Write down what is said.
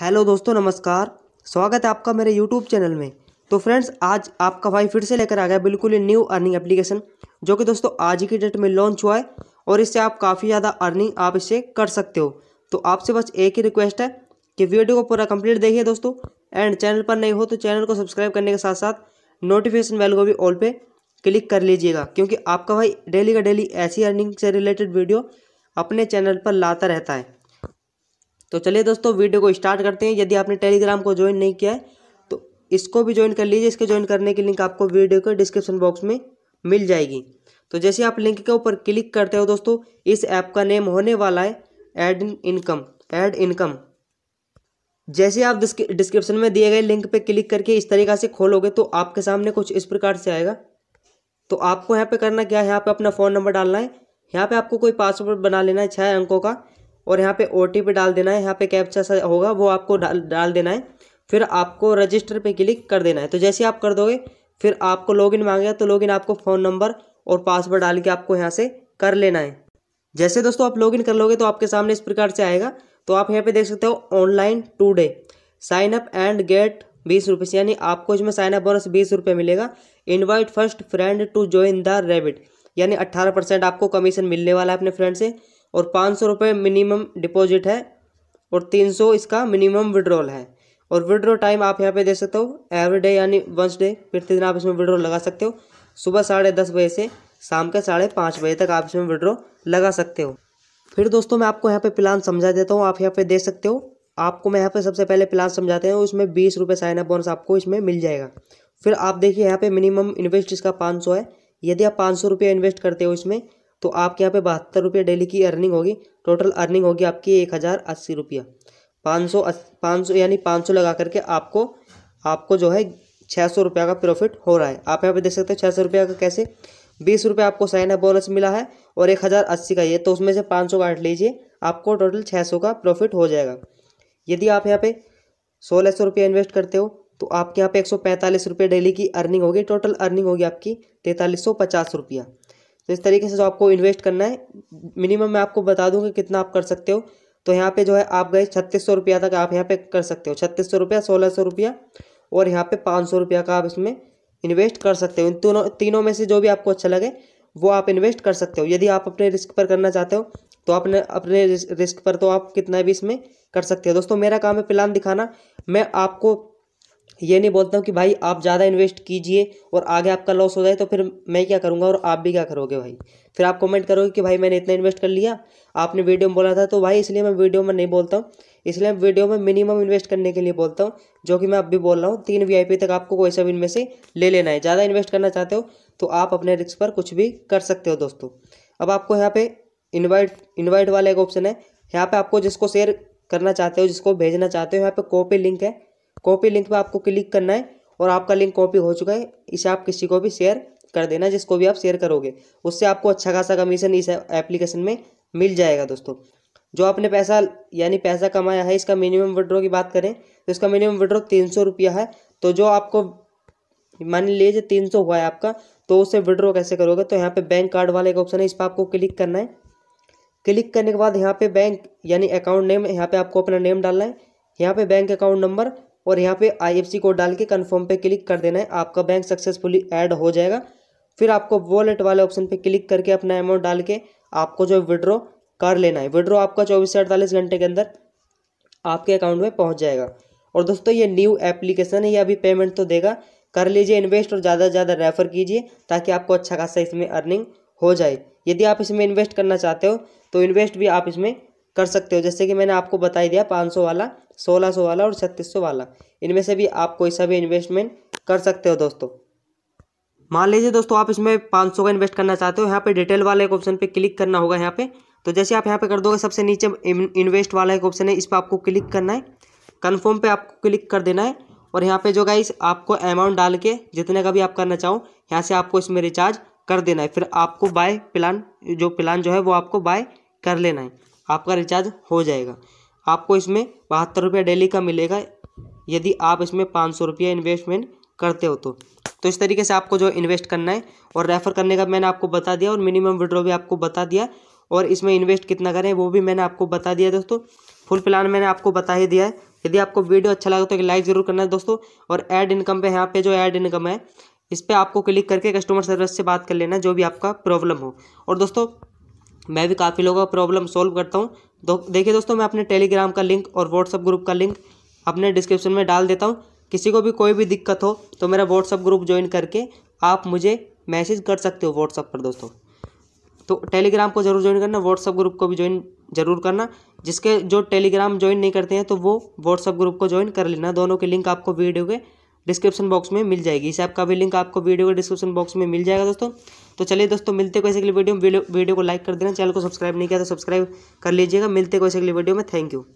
hello दोस्तों नमस्कार स्वागत है आपका मेरे यूट्यूब चैनल में तो फ्रेंड्स आज आपका भाई फिर से लेकर आ गया बिल्कुल ही न्यू अर्निंग एप्लीकेशन जो कि दोस्तों आज की डेट में लॉन्च हुआ है और इससे आप काफ़ी ज़्यादा अर्निंग आप इससे कर सकते हो तो आपसे बस एक ही रिक्वेस्ट है कि वीडियो को पूरा कम्प्लीट देखिए दोस्तों एंड चैनल पर नहीं हो तो चैनल को सब्सक्राइब करने के साथ साथ नोटिफिकेशन बेल को भी ऑल पे क्लिक कर लीजिएगा क्योंकि आपका भाई डेली का डेली ऐसी अर्निंग से रिलेटेड वीडियो अपने चैनल पर लाता रहता है तो चलिए दोस्तों वीडियो को स्टार्ट करते हैं यदि आपने टेलीग्राम को ज्वाइन नहीं किया है तो इसको भी ज्वाइन कर लीजिए इसके ज्वाइन करने की लिंक आपको वीडियो के डिस्क्रिप्शन बॉक्स में मिल जाएगी तो जैसे आप लिंक के ऊपर क्लिक करते हो दोस्तों इस ऐप का नेम होने वाला है एड इनकम एड इनकम जैसे आप डिस्क्रिप्शन में दिए गए लिंक पे क्लिक करके इस तरीका से खोलोगे तो आपके सामने कुछ इस प्रकार से आएगा तो आपको यहाँ पे करना क्या है यहाँ पे अपना फ़ोन नंबर डालना है यहाँ पे आपको कोई पासवर्ड बना लेना है छः अंकों का और यहाँ पे ओ डाल देना है यहाँ पे कैप्चा सा होगा वो आपको डाल डाल देना है फिर आपको रजिस्टर पे क्लिक कर देना है तो जैसे आप कर दोगे फिर आपको लॉगिन मांगेगा तो लॉगिन आपको फ़ोन नंबर और पासवर्ड डाल के आपको यहाँ से कर लेना है जैसे दोस्तों आप लॉगिन कर लोगे तो आपके सामने इस प्रकार से आएगा तो आप यहाँ पे देख सकते हो online today sign up and get बीस रुपये यानी आपको इसमें साइन अप बोनस बीस रुपये मिलेगा invite first friend to join the rabbit यानी अट्ठारह परसेंट आपको कमीशन मिलने वाला है अपने फ्रेंड से और पाँच सौ रुपये मिनिमम डिपॉजिट है और तीन सौ इसका मिनिमम विड्रॉल है और विड्रॉ टाइम आप यहाँ पे दे सकते हो एवरी डे यानी वंस डे प्रतिदिन आप इसमें विड्रॉ लगा सकते हो सुबह साढ़े दस बजे से शाम के साढ़े पाँच बजे तक आप इसमें विड्रॉ लगा सकते हो फिर दोस्तों मैं आपको यहाँ पे प्लान समझा देता हूँ आप यहाँ पे देख सकते हो आपको मैं यहाँ पे सबसे पहले प्लान समझाते हैं उसमें बीस रुपये साइन अप बोनस आपको इसमें मिल जाएगा फिर आप देखिए यहाँ पे मिनिमम इन्वेस्ट इसका पाँच सौ है यदि आप पाँच सौ रुपये इन्वेस्ट करते हो इसमें तो आपके यहाँ पे बहत्तर रुपये डेली की अर्निंग होगी टोटल अर्निंग होगी आपकी एक हज़ार अस्सी रुपया पाँच सौ पाँच सौ यानी पाँच सौ लगा करके आपको आपको जो है छः सौ रुपये का प्रॉफिट हो रहा है आप यहाँ पे देख सकते हैं छः सौ रुपये का कैसे बीस रुपये आपको साइन है बोनस मिला है और एक हज़ार अस्सी का ये तो उसमें से पाँच सौ काट लीजिए आपको टोटल छः सौ का प्रॉफिट हो जाएगा यदि आप यहाँ पे सोलह सौ रुपये इन्वेस्ट करते हो तो आपके यहाँ पे एक सौ पैंतालीस रुपये डेली की अर्निंग होगी टोटल अर्निंग होगी आपकी तैंतालीस सौ पचास रुपया तो इस तरीके से जो आपको इन्वेस्ट करना है मिनिमम मैं आपको बता दूँ कि कितना आप कर सकते हो तो यहाँ पे जो है आप गए छत्तीस सौ रुपया तक आप यहाँ पे कर सकते हो छत्तीस सौ रुपया सोलह सौ रुपया और यहाँ पे पाँच सौ रुपया का आप इसमें इन्वेस्ट कर सकते हो इन तीनों तीनों में से जो भी आपको अच्छा लगे वो आप इन्वेस्ट कर सकते हो यदि आप अपने रिस्क पर करना चाहते हो तो आपने अपने रिस्क पर तो आप कितना भी इसमें कर सकते हो दोस्तों मेरा काम है प्लान दिखाना मैं आपको ये नहीं बोलता हूँ कि भाई आप ज़्यादा इन्वेस्ट कीजिए और आगे आपका लॉस हो जाए तो फिर मैं क्या करूँगा और आप भी क्या करोगे भाई फिर आप कमेंट करोगे कि भाई मैंने इतना इन्वेस्ट कर लिया आपने वीडियो में बोला था तो भाई इसलिए मैं वीडियो में नहीं बोलता हूँ इसलिए मैं वीडियो में मिनिमम इन्वेस्ट करने के लिए बोलता हूँ जो कि मैं अब भी बोल रहा हूँ तीन वी तक आपको कोई सब इनमें से ले लेना है ज़्यादा इन्वेस्ट करना चाहते हो तो आप अपने रिक्स पर कुछ भी कर सकते हो दोस्तों अब आपको यहाँ पे इन्वाइट इन्वाइट वाला एक ऑप्शन है यहाँ पर आपको जिसको शेयर करना चाहते हो जिसको भेजना चाहते हो यहाँ पे कॉपी लिंक है कॉपी लिंक पर आपको क्लिक करना है और आपका लिंक कॉपी हो चुका है इसे आप किसी को भी शेयर कर देना जिसको भी आप शेयर करोगे उससे आपको अच्छा खासा कमीशन इस एप्लीकेशन में मिल जाएगा दोस्तों जो आपने पैसा यानी पैसा कमाया है इसका मिनिमम विड्रॉ की बात करें तो इसका मिनिमम विड्रॉ तीन सौ रुपया है तो जो आपको मान लीजिए तीन सौ हुआ है आपका तो उसे विड्रॉ कैसे करोगे तो यहाँ पे बैंक कार्ड वाले का ऑप्शन है इस पर आपको क्लिक करना है क्लिक करने के बाद यहाँ पे बैंक यानी अकाउंट नेम यहाँ पे आपको अपना नेम डालना है यहाँ पे बैंक अकाउंट नंबर और यहाँ पे आईएफसी कोड डाल के कन्फर्म पे क्लिक कर देना है आपका बैंक सक्सेसफुली ऐड हो जाएगा फिर आपको वॉलेट वाले ऑप्शन पे क्लिक करके अपना अमाउंट डाल के आपको जो विड्रॉ कर लेना है विड्रॉ आपका चौबीस से अड़तालीस घंटे के अंदर आपके अकाउंट में पहुँच जाएगा और दोस्तों ये न्यू एप्लीकेशन है ये अभी पेमेंट तो देगा कर लीजिए इन्वेस्ट और ज़्यादा से ज़्यादा रेफर कीजिए ताकि आपको अच्छा खासा इसमें अर्निंग हो जाए यदि आप इसमें इन्वेस्ट करना चाहते हो तो इन्वेस्ट भी आप इसमें कर सकते हो जैसे कि मैंने आपको बता ही दिया पाँच वाला सोलह सौ वाला और छत्तीस सौ वाला इनमें से भी आप कोई सा भी इन्वेस्टमेंट कर सकते हो दोस्तों मान लीजिए दोस्तों आप इसमें पाँच सौ का इन्वेस्ट करना चाहते हो यहाँ पे डिटेल वाले एक ऑप्शन पे क्लिक करना होगा यहाँ पे तो जैसे आप यहाँ पे कर दोगे सबसे नीचे इन्वेस्ट वाला एक ऑप्शन है इस पर आपको क्लिक करना है कन्फर्म पे आपको क्लिक कर देना है और यहाँ पे जो गाइस आपको अमाउंट डाल के जितने का भी आप करना चाहो यहाँ से आपको इसमें रिचार्ज कर देना है फिर आपको बाय प्लान जो प्लान जो है वो आपको बाय कर लेना है आपका रिचार्ज हो जाएगा आपको इसमें बहत्तर रुपया डेली का मिलेगा यदि आप इसमें पाँच सौ रुपया इन्वेस्टमेंट करते हो तो तो इस तरीके से आपको जो इन्वेस्ट करना है और रेफ़र करने का मैंने आपको बता दिया और मिनिमम विड्रॉ भी आपको बता दिया और इसमें इन्वेस्ट कितना करें वो भी मैंने आपको बता दिया दोस्तों फुल प्लान मैंने आपको बता ही दिया है यदि आपको वीडियो अच्छा लगा तो एक लाइक ज़रूर करना है दोस्तों और एड इनकम पे यहाँ पे जो एड इनकम है इस पर आपको क्लिक करके कस्टमर सर्विस से बात कर लेना जो भी आपका प्रॉब्लम हो और दोस्तों मैं भी काफ़ी लोगों का प्रॉब्लम सॉल्व करता हूँ दो, देखिए दोस्तों मैं अपने टेलीग्राम का लिंक और व्हाट्सअप ग्रुप का लिंक अपने डिस्क्रिप्शन में डाल देता हूँ किसी को भी कोई भी दिक्कत हो तो मेरा व्हाट्सअप ग्रुप ज्वाइन करके आप मुझे मैसेज कर सकते हो व्हाट्सअप पर दोस्तों तो टेलीग्राम को जरूर ज्वाइन करना व्हाट्सअप ग्रुप को भी ज्वाइन जरूर करना जिसके जो टेलीग्राम ज्वाइन नहीं करते हैं तो वो व्हाट्सअप ग्रुप को ज्वाइन कर लेना दोनों के लिंक आपको वीडियो के डिस्क्रिप्शन बॉक्स में मिल जाएगी इस ऐप का भी लिंक आपको वीडियो के डिस्क्रिप्शन बॉक्स में मिल जाएगा दोस्तों तो चलिए दोस्तों मिलते को अगली वीडियो में वीडियो को लाइक कर देना चैनल को सब्सक्राइब नहीं किया तो सब्सक्राइब कर लीजिएगा मिलते को अगली वीडियो में थैंक यू